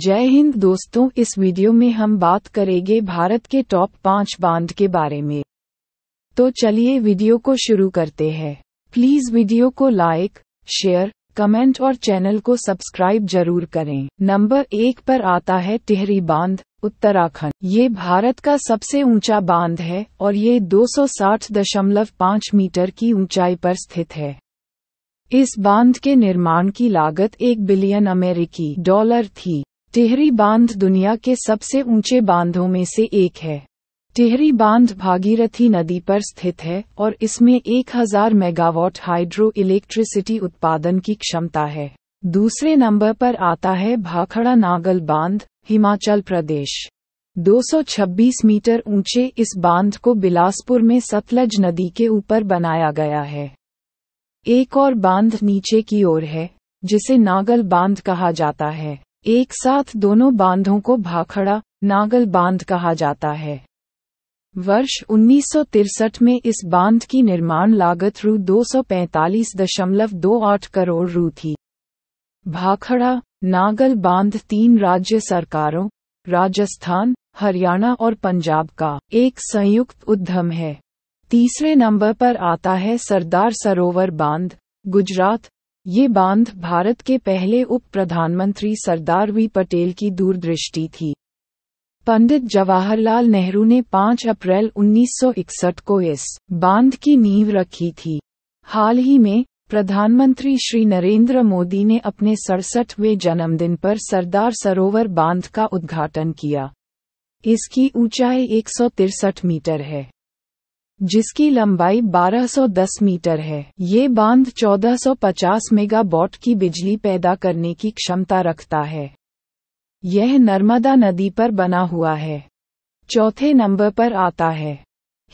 जय हिंद दोस्तों इस वीडियो में हम बात करेंगे भारत के टॉप पाँच बांध के बारे में तो चलिए वीडियो को शुरू करते हैं प्लीज वीडियो को लाइक शेयर कमेंट और चैनल को सब्सक्राइब जरूर करें नंबर एक पर आता है टिहरी बांध उत्तराखंड ये भारत का सबसे ऊंचा बांध है और ये 260.5 मीटर की ऊंचाई पर स्थित है इस बांध के निर्माण की लागत एक बिलियन अमेरिकी डॉलर थी टेहरी बांध दुनिया के सबसे ऊंचे बांधों में से एक है टेहरी बांध भागीरथी नदी पर स्थित है और इसमें 1000 मेगावाट हाइड्रो इलेक्ट्रिसिटी उत्पादन की क्षमता है दूसरे नंबर पर आता है भाखड़ा नागल बांध हिमाचल प्रदेश 226 मीटर ऊंचे इस बांध को बिलासपुर में सतलज नदी के ऊपर बनाया गया है एक और बांध नीचे की ओर है जिसे नागल बांध कहा जाता है एक साथ दोनों बांधों को भाखड़ा नागल बांध कहा जाता है वर्ष उन्नीस में इस बांध की निर्माण लागत दो 245.28 करोड़ रू थी भाखड़ा नागल बांध तीन राज्य सरकारों राजस्थान हरियाणा और पंजाब का एक संयुक्त उद्यम है तीसरे नंबर पर आता है सरदार सरोवर बांध गुजरात ये बांध भारत के पहले उप प्रधानमंत्री सरदार वी पटेल की दूरदृष्टि थी पंडित जवाहरलाल नेहरू ने 5 अप्रैल 1961 को इस बांध की नींव रखी थी हाल ही में प्रधानमंत्री श्री नरेंद्र मोदी ने अपने सड़सठवें जन्मदिन पर सरदार सरोवर बांध का उद्घाटन किया इसकी ऊंचाई एक मीटर है जिसकी लंबाई 1210 मीटर है ये बांध 1450 मेगावाट की बिजली पैदा करने की क्षमता रखता है यह नर्मदा नदी पर बना हुआ है चौथे नंबर पर आता है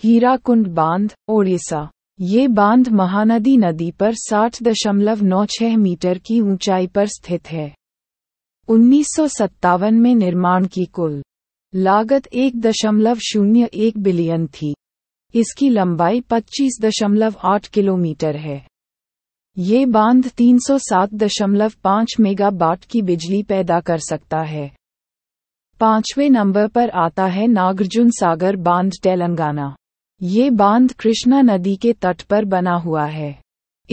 हीराकुंड बांध ओडिशा ये बांध महानदी नदी पर 60.96 मीटर की ऊंचाई पर स्थित है उन्नीस में निर्माण की कुल लागत एक बिलियन थी इसकी लंबाई 25.8 किलोमीटर है ये बांध 307.5 मेगावाट की बिजली पैदा कर सकता है पांचवें नंबर पर आता है नागार्जुन सागर बांध तेलंगाना ये बांध कृष्णा नदी के तट पर बना हुआ है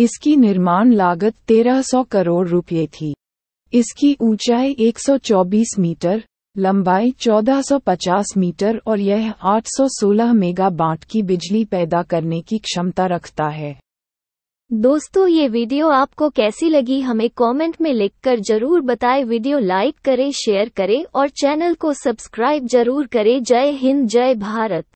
इसकी निर्माण लागत 1300 करोड़ रुपये थी इसकी ऊंचाई 124 मीटर लंबाई 1450 मीटर और यह 816 मेगावाट की बिजली पैदा करने की क्षमता रखता है दोस्तों ये वीडियो आपको कैसी लगी हमें कमेंट में लिखकर जरूर बताएं वीडियो लाइक करें शेयर करें और चैनल को सब्सक्राइब जरूर करें जय हिंद जय भारत